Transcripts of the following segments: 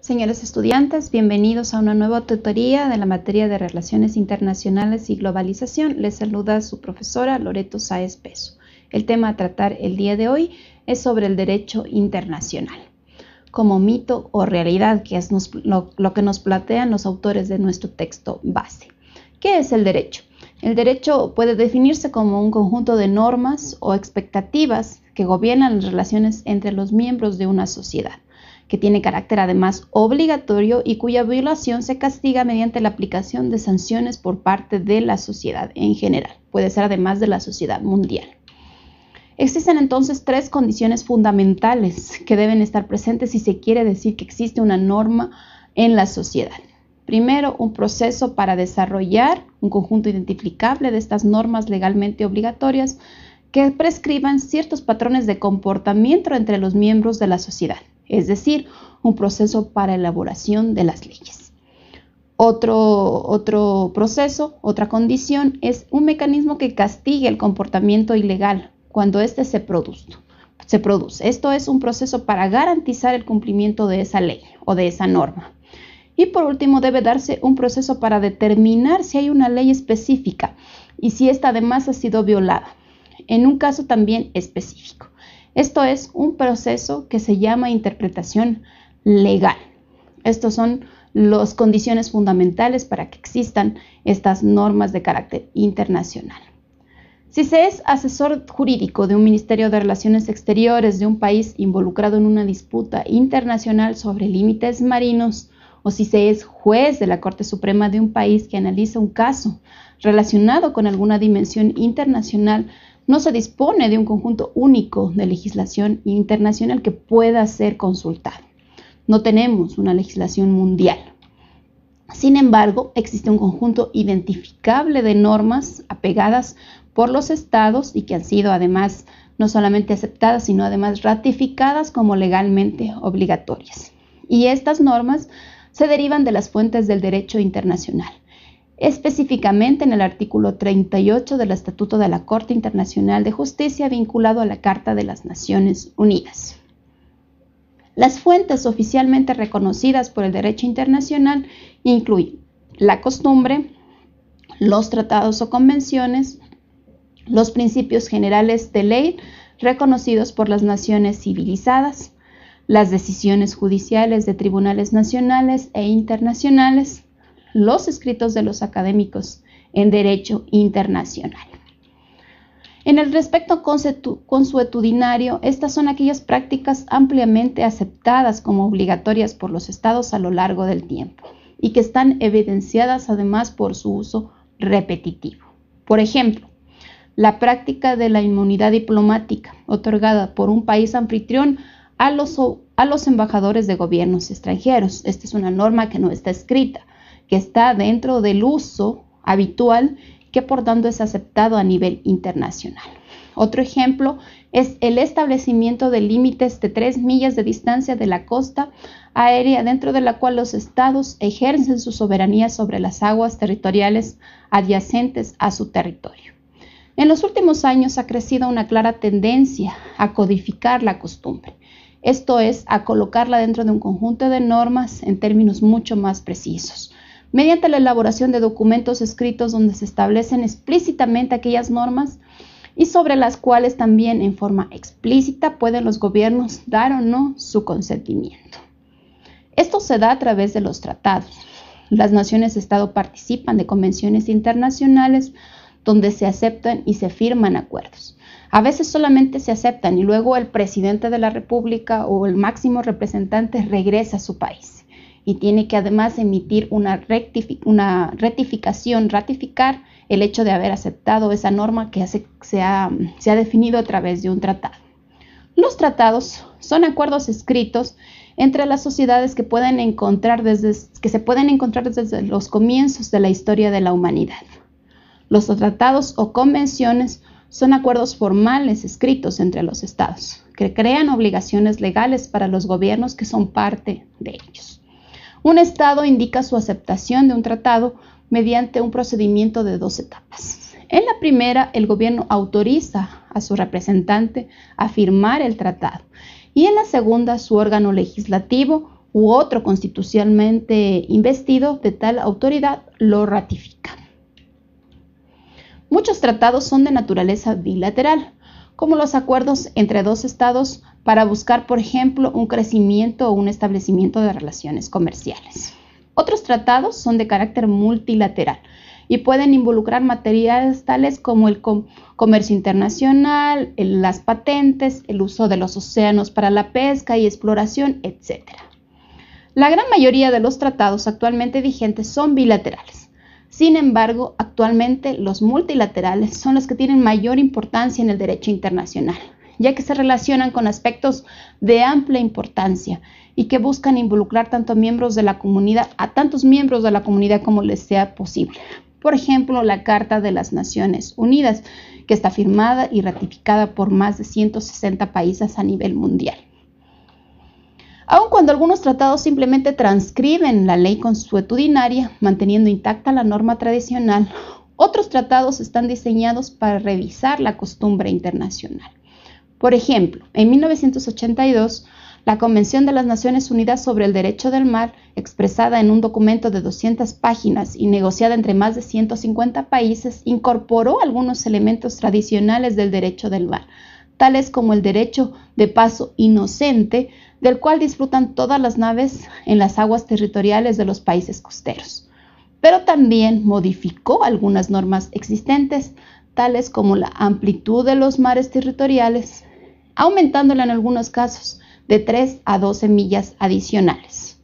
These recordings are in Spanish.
Señores estudiantes, bienvenidos a una nueva tutoría de la materia de Relaciones Internacionales y Globalización. Les saluda su profesora Loreto Saez Peso. El tema a tratar el día de hoy es sobre el derecho internacional. Como mito o realidad, que es lo, lo que nos plantean los autores de nuestro texto base. ¿Qué es el derecho? El derecho puede definirse como un conjunto de normas o expectativas que gobiernan las relaciones entre los miembros de una sociedad que tiene carácter además obligatorio y cuya violación se castiga mediante la aplicación de sanciones por parte de la sociedad en general, puede ser además de la sociedad mundial. Existen entonces tres condiciones fundamentales que deben estar presentes si se quiere decir que existe una norma en la sociedad. Primero, un proceso para desarrollar un conjunto identificable de estas normas legalmente obligatorias que prescriban ciertos patrones de comportamiento entre los miembros de la sociedad es decir, un proceso para elaboración de las leyes. Otro, otro proceso, otra condición, es un mecanismo que castigue el comportamiento ilegal cuando éste se produce. Se produce. Esto es un proceso para garantizar el cumplimiento de esa ley o de esa norma. Y por último, debe darse un proceso para determinar si hay una ley específica y si esta además ha sido violada, en un caso también específico. Esto es un proceso que se llama interpretación legal. Estos son las condiciones fundamentales para que existan estas normas de carácter internacional. Si se es asesor jurídico de un Ministerio de Relaciones Exteriores de un país involucrado en una disputa internacional sobre límites marinos, o si se es juez de la Corte Suprema de un país que analiza un caso relacionado con alguna dimensión internacional no se dispone de un conjunto único de legislación internacional que pueda ser consultado. No tenemos una legislación mundial. Sin embargo, existe un conjunto identificable de normas apegadas por los estados y que han sido además no solamente aceptadas, sino además ratificadas como legalmente obligatorias. Y estas normas se derivan de las fuentes del derecho internacional específicamente en el artículo 38 del Estatuto de la Corte Internacional de Justicia vinculado a la Carta de las Naciones Unidas. Las fuentes oficialmente reconocidas por el derecho internacional incluyen la costumbre, los tratados o convenciones, los principios generales de ley reconocidos por las naciones civilizadas, las decisiones judiciales de tribunales nacionales e internacionales, los escritos de los académicos en derecho internacional. En el respecto consuetudinario, estas son aquellas prácticas ampliamente aceptadas como obligatorias por los estados a lo largo del tiempo y que están evidenciadas además por su uso repetitivo. Por ejemplo, la práctica de la inmunidad diplomática otorgada por un país anfitrión a los, a los embajadores de gobiernos extranjeros. Esta es una norma que no está escrita, que está dentro del uso habitual que por tanto es aceptado a nivel internacional. Otro ejemplo es el establecimiento de límites de tres millas de distancia de la costa aérea dentro de la cual los estados ejercen su soberanía sobre las aguas territoriales adyacentes a su territorio. En los últimos años ha crecido una clara tendencia a codificar la costumbre, esto es, a colocarla dentro de un conjunto de normas en términos mucho más precisos mediante la elaboración de documentos escritos donde se establecen explícitamente aquellas normas y sobre las cuales también en forma explícita pueden los gobiernos dar o no su consentimiento. Esto se da a través de los tratados. Las naciones Estado participan de convenciones internacionales donde se aceptan y se firman acuerdos. A veces solamente se aceptan y luego el presidente de la República o el máximo representante regresa a su país y tiene que además emitir una, rectificación, ratificar el hecho de haber aceptado esa norma que se, ha, se ha definido a través de un tratado. Los tratados son acuerdos escritos entre las sociedades que, pueden encontrar desde, que se pueden encontrar desde los comienzos de la historia de la humanidad. Los tratados o convenciones son acuerdos formales escritos entre los estados, que crean obligaciones legales para los gobiernos que son parte de ellos. Un Estado indica su aceptación de un tratado mediante un procedimiento de dos etapas. En la primera, el gobierno autoriza a su representante a firmar el tratado y en la segunda, su órgano legislativo u otro constitucionalmente investido de tal autoridad lo ratifica. Muchos tratados son de naturaleza bilateral, como los acuerdos entre dos estados para buscar, por ejemplo, un crecimiento o un establecimiento de relaciones comerciales. Otros tratados son de carácter multilateral y pueden involucrar materiales tales como el comercio internacional, las patentes, el uso de los océanos para la pesca y exploración, etc. La gran mayoría de los tratados actualmente vigentes son bilaterales. Sin embargo, actualmente los multilaterales son los que tienen mayor importancia en el derecho internacional, ya que se relacionan con aspectos de amplia importancia y que buscan involucrar tanto a miembros de la comunidad, a tantos miembros de la comunidad como les sea posible. Por ejemplo, la Carta de las Naciones Unidas, que está firmada y ratificada por más de 160 países a nivel mundial. Aun cuando algunos tratados simplemente transcriben la ley consuetudinaria, manteniendo intacta la norma tradicional, otros tratados están diseñados para revisar la costumbre internacional. Por ejemplo, en 1982, la Convención de las Naciones Unidas sobre el Derecho del Mar, expresada en un documento de 200 páginas y negociada entre más de 150 países, incorporó algunos elementos tradicionales del derecho del mar, tales como el derecho de paso inocente, del cual disfrutan todas las naves en las aguas territoriales de los países costeros. Pero también modificó algunas normas existentes, tales como la amplitud de los mares territoriales, aumentándola en algunos casos de 3 a 12 millas adicionales.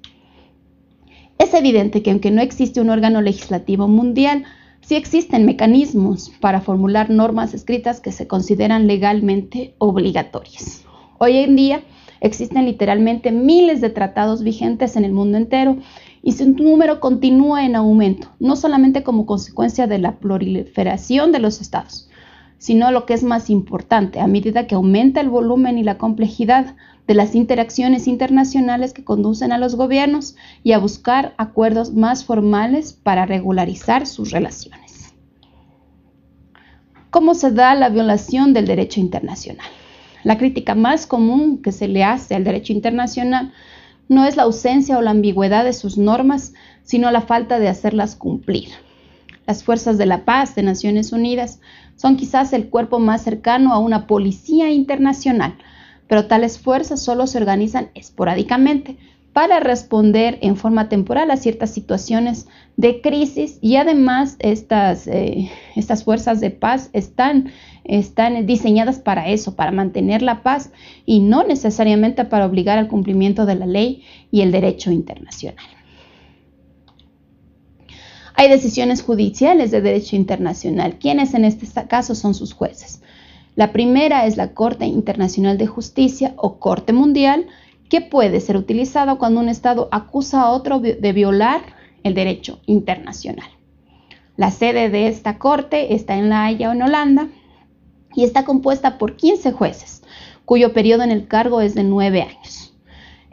Es evidente que aunque no existe un órgano legislativo mundial, sí existen mecanismos para formular normas escritas que se consideran legalmente obligatorias. Hoy en día existen literalmente miles de tratados vigentes en el mundo entero y su número continúa en aumento, no solamente como consecuencia de la proliferación de los estados, sino lo que es más importante, a medida que aumenta el volumen y la complejidad de las interacciones internacionales que conducen a los gobiernos y a buscar acuerdos más formales para regularizar sus relaciones. ¿Cómo se da la violación del derecho internacional? La crítica más común que se le hace al derecho internacional no es la ausencia o la ambigüedad de sus normas, sino la falta de hacerlas cumplir. Las fuerzas de la paz de Naciones Unidas son quizás el cuerpo más cercano a una policía internacional, pero tales fuerzas solo se organizan esporádicamente para responder en forma temporal a ciertas situaciones de crisis y además estas, eh, estas fuerzas de paz están, están diseñadas para eso, para mantener la paz y no necesariamente para obligar al cumplimiento de la ley y el derecho internacional. Hay decisiones judiciales de derecho internacional, quienes en este caso son sus jueces. La primera es la Corte Internacional de Justicia o Corte Mundial, que puede ser utilizada cuando un Estado acusa a otro de violar el derecho internacional. La sede de esta Corte está en La Haya, en Holanda, y está compuesta por 15 jueces, cuyo periodo en el cargo es de 9 años.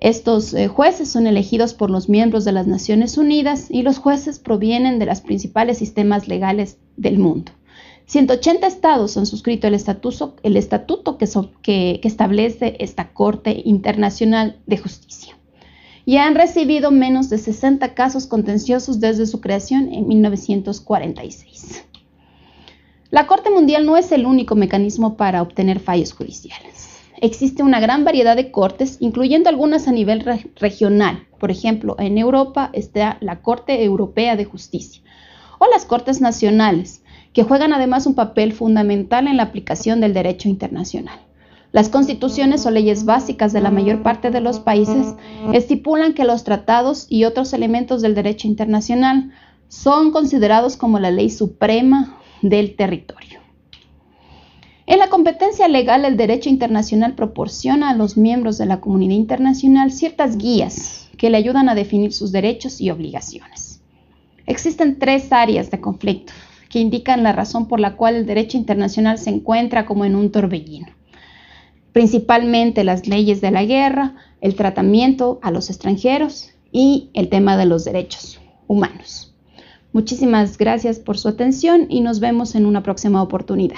Estos eh, jueces son elegidos por los miembros de las Naciones Unidas y los jueces provienen de los principales sistemas legales del mundo. 180 estados han suscrito el estatuto, que, que establece esta Corte Internacional de Justicia y han recibido menos de 60 casos contenciosos desde su creación en 1946. La Corte Mundial no es el único mecanismo para obtener fallos judiciales. Existe una gran variedad de cortes, incluyendo algunas a nivel regional. Por ejemplo, en Europa está la Corte Europea de Justicia o las Cortes Nacionales, que juegan además un papel fundamental en la aplicación del derecho internacional. Las constituciones o leyes básicas de la mayor parte de los países estipulan que los tratados y otros elementos del derecho internacional son considerados como la ley suprema del territorio. En la competencia legal, el derecho internacional proporciona a los miembros de la comunidad internacional ciertas guías que le ayudan a definir sus derechos y obligaciones. Existen tres áreas de conflicto que indican la razón por la cual el derecho internacional se encuentra como en un torbellino. Principalmente las leyes de la guerra, el tratamiento a los extranjeros y el tema de los derechos humanos. Muchísimas gracias por su atención y nos vemos en una próxima oportunidad.